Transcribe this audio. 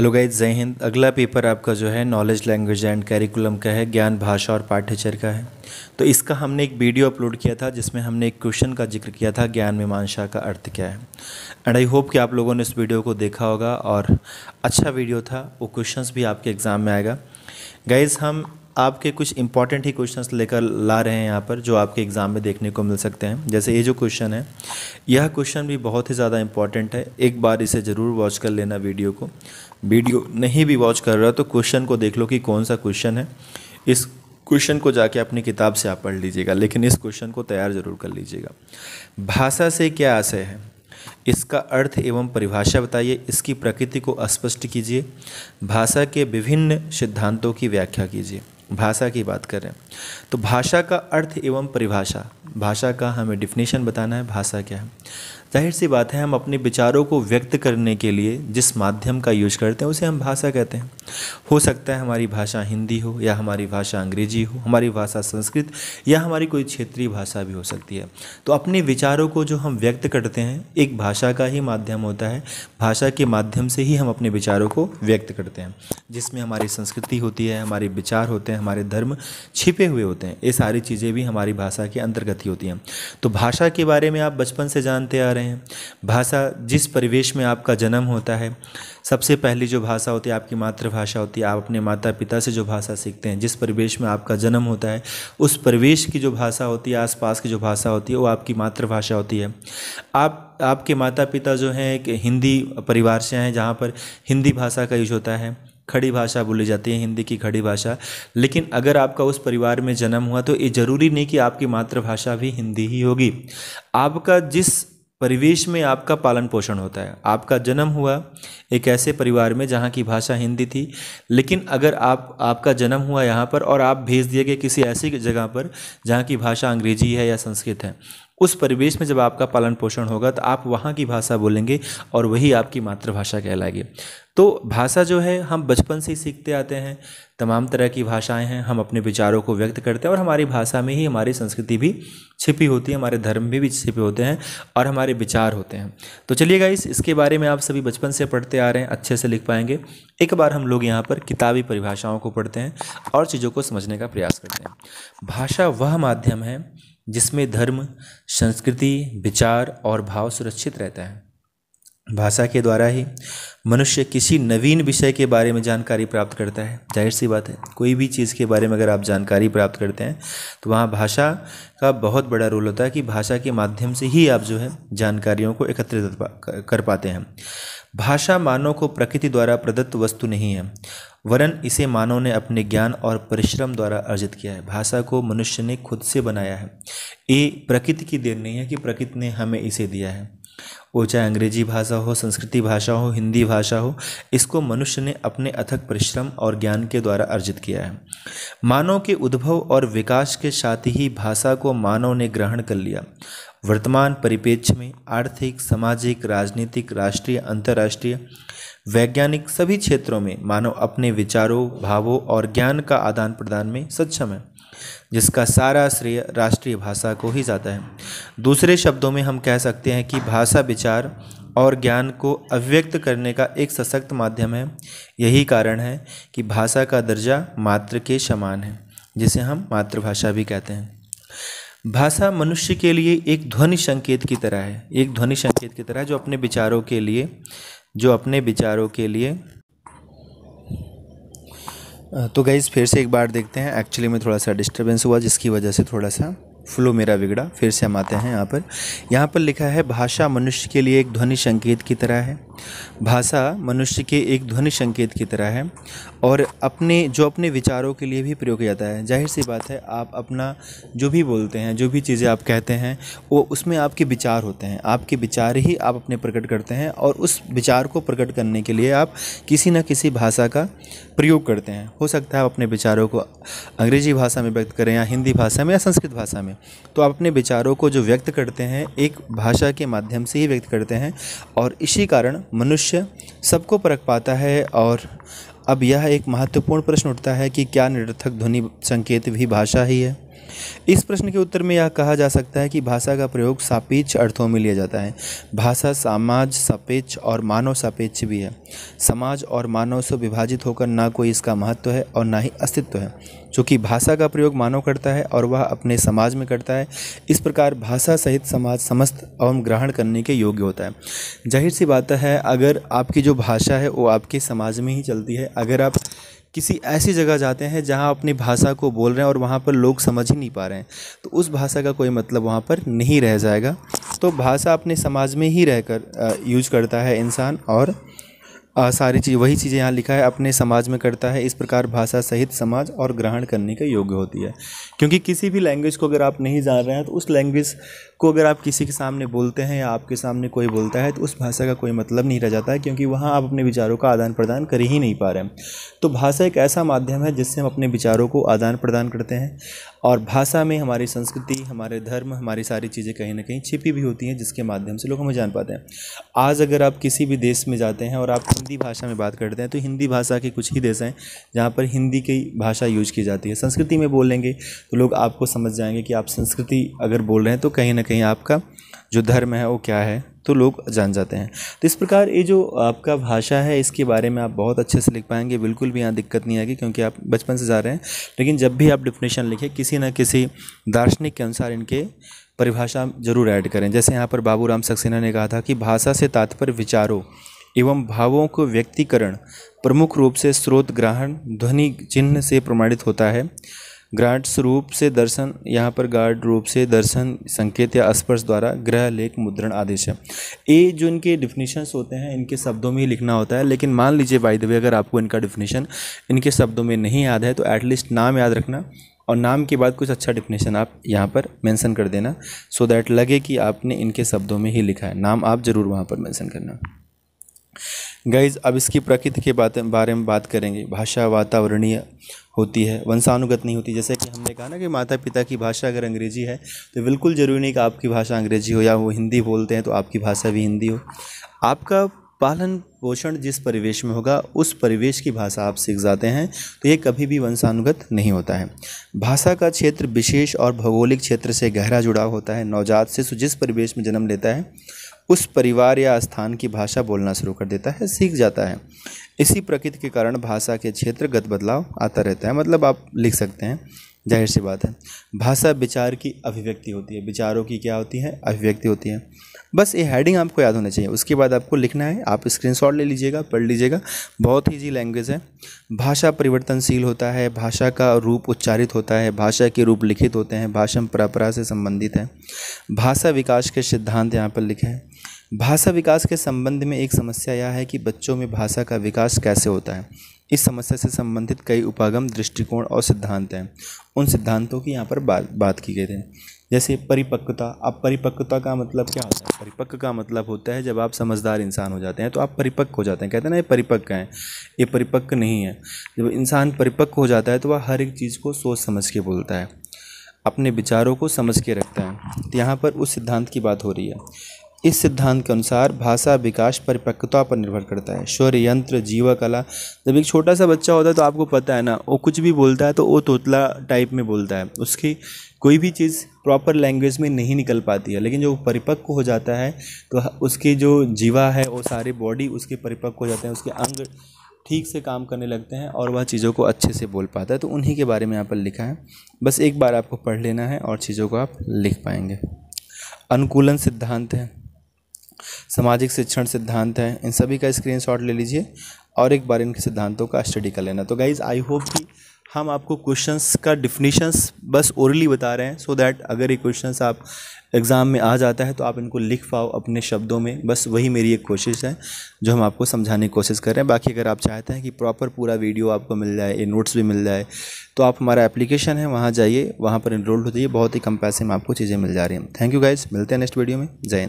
hello guys जय हिंद अगला paper आपका जो है नॉलेज लैंग्वेज एंड कैरिकुलम का है ज्ञान भाषा और पाठ्यचर का है तो इसका हमने एक वीडियो अपलोड किया था जिसमें हमने एक क्वेश्चन का जिक्र किया था ज्ञान मीमांसा का अर्थ क्या है एंड आई होप कि आप लोगों ने इस वीडियो को देखा होगा और अच्छा वीडियो था वो क्वेश्चन भी आपके एग्ज़ाम में आएगा गाइज़ हम आपके कुछ इंपॉर्टेंट ही क्वेश्चंस लेकर ला रहे हैं यहाँ पर जो आपके एग्ज़ाम में देखने को मिल सकते हैं जैसे ये जो क्वेश्चन है यह क्वेश्चन भी बहुत ही ज़्यादा इंपॉर्टेंट है एक बार इसे ज़रूर वॉच कर लेना वीडियो को वीडियो नहीं भी वॉच कर रहा तो क्वेश्चन को देख लो कि कौन सा क्वेश्चन है इस क्वेश्चन को जाके अपनी किताब से आप पढ़ लीजिएगा लेकिन इस क्वेश्चन को तैयार ज़रूर कर लीजिएगा भाषा से क्या आशय है इसका अर्थ एवं परिभाषा बताइए इसकी प्रकृति को स्पष्ट कीजिए भाषा के विभिन्न सिद्धांतों की व्याख्या कीजिए भाषा की बात कर रहे हैं तो भाषा का अर्थ एवं परिभाषा भाषा का हमें डिफिनेशन बताना है भाषा क्या है जाहिर सी बात है हम अपने विचारों को व्यक्त करने के लिए जिस माध्यम का यूज करते हैं उसे हम भाषा कहते हैं हो सकता है हमारी भाषा हिंदी हो या हमारी भाषा अंग्रेजी हो हमारी भाषा संस्कृत या हमारी कोई क्षेत्रीय भाषा भी हो सकती है तो अपने विचारों को जो हम व्यक्त करते हैं एक भाषा का ही माध्यम होता है भाषा के माध्यम से ही हम अपने विचारों को व्यक्त करते हैं जिसमें हमारी संस्कृति होती है हमारे विचार होते हैं हमारे धर्म छिपे हुए होते हैं ये सारी चीज़ें भी हमारी भाषा के अंतर्गत ही होती हैं तो भाषा के बारे में आप बचपन से जानते आ रहे रहे हैं भाषा जिस परिवेश में आपका जन्म होता है सबसे पहली जो भाषा होती है आपकी मातृभाषा होती है आप अपने माता पिता से जो भाषा सीखते हैं जिस परिवेश में आपका जन्म होता है उस परिवेश की जो भाषा होती है आसपास की जो भाषा होती है वो आपकी मातृभाषा होती है आप आपके माता पिता जो हैं एक हिंदी परिवार से हैं जहाँ पर हिंदी भाषा का यूज होता है खड़ी भाषा बोली जाती है हिंदी की खड़ी भाषा लेकिन अगर आपका उस परिवार में जन्म हुआ तो ये ज़रूरी नहीं कि आपकी मातृभाषा भी हिंदी ही होगी आपका जिस परिवेश में आपका पालन पोषण होता है आपका जन्म हुआ एक ऐसे परिवार में जहाँ की भाषा हिंदी थी लेकिन अगर आप आपका जन्म हुआ यहाँ पर और आप भेज दिए गए किसी ऐसी जगह पर जहाँ की भाषा अंग्रेजी है या संस्कृत है उस परिवेश में जब आपका पालन पोषण होगा तो आप वहाँ की भाषा बोलेंगे और वही आपकी मातृभाषा कहलाएगी तो भाषा जो है हम बचपन से ही सीखते आते हैं तमाम तरह की भाषाएं हैं हम अपने विचारों को व्यक्त करते हैं और हमारी भाषा में ही हमारी संस्कृति भी छिपी होती है हमारे धर्म भी भी छिपे होते हैं और हमारे विचार होते हैं तो चलिएगा इस इसके बारे में आप सभी बचपन से पढ़ते आ रहे हैं अच्छे से लिख पाएंगे एक बार हम लोग यहाँ पर किताबी परिभाषाओं को पढ़ते हैं और चीज़ों को समझने का प्रयास करते हैं भाषा वह माध्यम है जिसमें धर्म संस्कृति विचार और भाव सुरक्षित रहता है भाषा के द्वारा ही मनुष्य किसी नवीन विषय के बारे में जानकारी प्राप्त करता है जाहिर सी बात है कोई भी चीज़ के बारे में अगर आप जानकारी प्राप्त करते हैं तो वहाँ भाषा का बहुत बड़ा रोल होता है कि भाषा के माध्यम से ही आप जो है जानकारियों को एकत्रित कर पाते हैं भाषा मानव को प्रकृति द्वारा प्रदत्त वस्तु नहीं है वरन इसे मानव ने अपने ज्ञान और परिश्रम द्वारा अर्जित किया है भाषा को मनुष्य ने खुद से बनाया है ये प्रकृति की देन नहीं है कि प्रकृति ने हमें इसे दिया है वो चाहे अंग्रेजी भाषा हो संस्कृति भाषा हो हिंदी भाषा हो इसको मनुष्य ने अपने अथक परिश्रम और ज्ञान के द्वारा अर्जित किया है मानव के उद्भव और विकास के साथ ही भाषा को मानव ने ग्रहण कर लिया वर्तमान परिपेक्ष में आर्थिक सामाजिक राजनीतिक राष्ट्रीय अंतर्राष्ट्रीय वैज्ञानिक सभी क्षेत्रों में मानव अपने विचारों भावों और ज्ञान का आदान प्रदान में सक्षम है जिसका सारा श्रेय राष्ट्रीय भाषा को ही जाता है दूसरे शब्दों में हम कह सकते हैं कि भाषा विचार और ज्ञान को अव्यक्त करने का एक सशक्त माध्यम है यही कारण है कि भाषा का दर्जा मात्र के समान है जिसे हम मातृभाषा भी कहते हैं भाषा मनुष्य के लिए एक ध्वनि संकेत की तरह है एक ध्वनि संकेत की तरह जो अपने विचारों के लिए जो अपने विचारों के लिए तो गईज़ फिर से एक बार देखते हैं एक्चुअली में थोड़ा सा डिस्टर्बेंस हुआ जिसकी वजह से थोड़ा सा फ्लो मेरा बिगड़ा फिर से हम आते हैं यहाँ पर यहाँ पर लिखा है भाषा मनुष्य के लिए एक ध्वनि संकेत की तरह है भाषा मनुष्य के एक ध्वनि संकेत की तरह है और अपने जो अपने विचारों के लिए भी प्रयोग किया जाता है जाहिर सी बात है आप अपना जो भी बोलते हैं जो भी चीज़ें आप कहते हैं वो उसमें आपके विचार होते हैं आपके विचार ही आप अपने प्रकट करते हैं और उस विचार को प्रकट करने के लिए आप किसी न किसी भाषा का प्रयोग करते हैं हो सकता है आप अपने विचारों को अंग्रेजी भाषा में व्यक्त करें या हिंदी भाषा में या संस्कृत भाषा में में तो आप अपने विचारों को जो व्यक्त करते हैं एक भाषा के माध्यम से ही व्यक्त करते हैं और इसी कारण मनुष्य सबको परख पाता है और अब यह एक महत्वपूर्ण प्रश्न उठता है कि क्या निरर्थक ध्वनि संकेत भी भाषा ही है इस प्रश्न के उत्तर में यह कहा जा सकता है कि भाषा का प्रयोग सापेक्ष अर्थों में लिया जाता है भाषा समाज सापेक्ष और मानव सापेक्ष भी है समाज और मानव से विभाजित होकर ना कोई इसका महत्व है और ना ही अस्तित्व है चूँकि भाषा का प्रयोग मानव करता है और वह अपने समाज में करता है इस प्रकार भाषा सहित समाज समस्त एवं ग्रहण करने के योग्य होता है जाहिर सी बात है अगर आपकी जो भाषा है वो आपके समाज में ही चलती है अगर आप किसी ऐसी जगह जाते हैं जहाँ अपनी भाषा को बोल रहे हैं और वहाँ पर लोग समझ ही नहीं पा रहे हैं तो उस भाषा का कोई मतलब वहाँ पर नहीं रह जाएगा तो भाषा अपने समाज में ही रहकर यूज करता है इंसान और सारी चीज़ वही चीज़ें यहाँ लिखा है अपने समाज में करता है इस प्रकार भाषा सहित समाज और ग्रहण करने के योग्य होती है क्योंकि किसी भी लैंग्वेज को अगर आप नहीं जान रहे हैं तो उस लैंग्वेज को अगर आप किसी के सामने बोलते हैं या आपके सामने कोई बोलता है तो उस भाषा का कोई मतलब नहीं रह जाता है क्योंकि वहाँ आप अपने विचारों का आदान प्रदान कर ही नहीं पा रहे हैं तो भाषा एक ऐसा माध्यम है जिससे हम अपने विचारों को आदान प्रदान करते हैं और भाषा में हमारी संस्कृति हमारे धर्म हमारी सारी चीज़ें कहीं ना कहीं छिपी भी होती हैं जिसके माध्यम से लोग हमें जान पाते हैं आज अगर आप किसी भी देश में जाते हैं और आप हिंदी भाषा में बात करते हैं तो हिंदी भाषा के कुछ ही देश हैं जहाँ पर हिंदी की भाषा यूज की जाती है संस्कृति में बोलेंगे तो लोग आपको समझ जाएंगे कि आप संस्कृति अगर बोल रहे हैं तो कहीं ना कहीं आपका जो धर्म है वो क्या है तो लोग जान जाते हैं तो इस प्रकार ये जो आपका भाषा है इसके बारे में आप बहुत अच्छे से लिख पाएंगे बिल्कुल भी यहाँ दिक्कत नहीं आएगी क्योंकि आप बचपन से जा रहे हैं लेकिन जब भी आप डिफिनेशन लिखें किसी न किसी दार्शनिक के अनुसार इनके परिभाषा जरूर ऐड करें जैसे यहाँ पर बाबूराम सक्सेना ने कहा था कि भाषा से तात्पर्य विचारों एवं भावों को व्यक्तिकरण प्रमुख रूप से स्रोत ग्रहण ध्वनि चिन्ह से प्रमाणित होता है ग्राड स्वरूप से दर्शन यहाँ पर गार्ड रूप से दर्शन संकेत या स्पर्श द्वारा ग्रह लेख मुद्रण आदेश है ये जो इनके डिफिनीशंस होते हैं इनके शब्दों में ही लिखना होता है लेकिन मान लीजिए बाई द वे अगर आपको इनका डिफिनीशन इनके शब्दों में नहीं याद है तो एटलीस्ट नाम याद रखना और नाम के बाद कुछ अच्छा डिफिनेशन आप यहाँ पर मैंसन कर देना सो so दैट लगे कि आपने इनके शब्दों में ही लिखा है नाम आप ज़रूर वहाँ पर मैंसन करना गाइज अब इसकी प्रकृति के बात बारे में बात करेंगे भाषा वातावरणीय होती है वंशानुगत नहीं होती जैसे कि हमने कहा ना कि माता पिता की भाषा अगर अंग्रेजी है तो बिल्कुल ज़रूरी नहीं कि आपकी भाषा अंग्रेजी हो या वो हिंदी बोलते हैं तो आपकी भाषा भी हिंदी हो आपका पालन पोषण जिस परिवेश में होगा उस परिवेश की भाषा आप सीख जाते हैं तो ये कभी भी वंशानुगत नहीं होता है भाषा का क्षेत्र विशेष और भौगोलिक क्षेत्र से गहरा जुड़ाव होता है नवजात शिशु जिस परिवेश में जन्म लेता है उस परिवार या स्थान की भाषा बोलना शुरू कर देता है सीख जाता है इसी प्रकृति के कारण भाषा के क्षेत्रगत बदलाव आता रहता है मतलब आप लिख सकते हैं जाहिर सी बात है भाषा विचार की अभिव्यक्ति होती है विचारों की क्या होती है अभिव्यक्ति होती है बस ये हेडिंग आपको याद होना चाहिए उसके बाद आपको लिखना है आप स्क्रीनशॉट ले लीजिएगा पढ़ लीजिएगा बहुत ही ईजी लैंग्वेज है भाषा परिवर्तनशील होता है भाषा का रूप उच्चारित होता है भाषा के रूप लिखित होते हैं भाषण परंपरा से संबंधित है भाषा विकास के सिद्धांत यहाँ पर लिखे हैं भाषा विकास के संबंध में एक समस्या यह है कि बच्चों में भाषा का विकास कैसे होता है इस समस्या से संबंधित कई उपागम दृष्टिकोण और सिद्धांत हैं उन सिद्धांतों की यहाँ पर बात बात की गई थी जैसे परिपक्वता अब परिपक्वता का मतलब क्या होता है परिपक्व का मतलब होता है जब आप समझदार इंसान हो जाते हैं तो आप परिपक्व हो जाते हैं कहते हैं ना ये परिपक्व हैं ये परिपक्व नहीं है जब इंसान परिपक्व हो जाता है तो वह हर एक चीज़ को सोच समझ के बोलता है अपने विचारों को समझ के रखता है तो यहाँ पर उस सिद्धांत की बात हो रही है इस सिद्धांत के अनुसार भाषा विकास परिपक्वता पर निर्भर करता है स्वर यंत्र जीवा कला जब एक छोटा सा बच्चा होता है तो आपको पता है ना वो कुछ भी बोलता है तो वो तोतला टाइप में बोलता है उसकी कोई भी चीज़ प्रॉपर लैंग्वेज में नहीं निकल पाती है लेकिन जो परिपक्व हो जाता है तो उसकी जो जीवा है वो सारे बॉडी उसके परिपक्व हो जाते हैं उसके अंग ठीक से काम करने लगते हैं और वह चीज़ों को अच्छे से बोल पाता है तो उन्हीं के बारे में यहाँ पर लिखा है बस एक बार आपको पढ़ लेना है और चीज़ों को आप लिख पाएंगे अनुकूलन सिद्धांत है सामाजिक शिक्षण सिद्धांत हैं इन सभी का स्क्रीन ले लीजिए और एक बार इनके सिद्धांतों का स्टडी कर लेना तो गाइज़ आई होप कि हम आपको क्वेश्चंस का डिफिनीशंस बस ओरली बता रहे हैं सो so दैट अगर ये क्वेश्चंस आप एग्ज़ाम में आ जाता है तो आप इनको लिख पाओ अपने शब्दों में बस वही मेरी एक कोशिश है जो हम आपको समझाने की कोशिश कर रहे हैं बाकी अगर आप चाहते हैं कि प्रॉपर पूरा वीडियो आपको मिल जाए ये नोट्स भी मिल जाए तो आप हमारा एप्लीकेशन है वहाँ जाइए वहाँ पर इनरोल्ड हो जाइए बहुत ही कम पैसे में आपको चीज़ें मिल जा रही हैं थैंक यू गाइज़ मिलते हैं नेक्स्ट वीडियो में जय